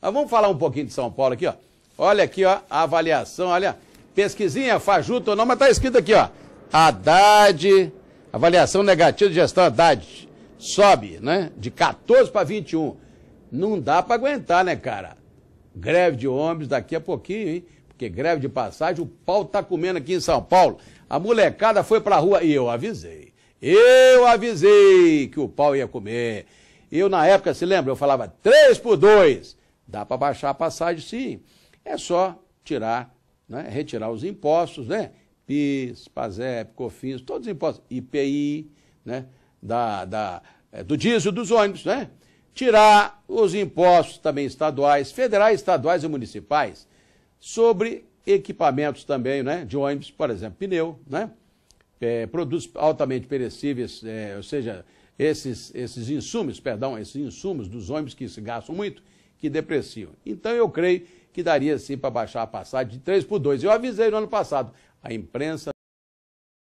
Mas vamos falar um pouquinho de São Paulo aqui, ó. Olha aqui, ó, a avaliação, olha. Pesquisinha, fajuta ou não, mas tá escrito aqui, ó. Haddad, avaliação negativa de gestão Haddad. Sobe, né? De 14 para 21. Não dá para aguentar, né, cara? Greve de ônibus daqui a pouquinho, hein? Porque greve de passagem, o pau tá comendo aqui em São Paulo. A molecada foi pra rua e eu avisei. Eu avisei que o pau ia comer. Eu, na época, se lembra, eu falava 3 por 2. Dá para baixar a passagem, sim. É só tirar, né? retirar os impostos, né? PIS, PASEP, COFINS, todos os impostos, IPI, né? da, da, é, do diesel dos ônibus, né? Tirar os impostos também estaduais, federais, estaduais e municipais sobre equipamentos também, né? De ônibus, por exemplo, pneu, né? É, produtos altamente perecíveis, é, ou seja, esses, esses insumos, perdão, esses insumos dos ônibus que se gastam muito, que depreciam. Então eu creio que daria sim para baixar a passagem de 3 por 2. Eu avisei no ano passado, a imprensa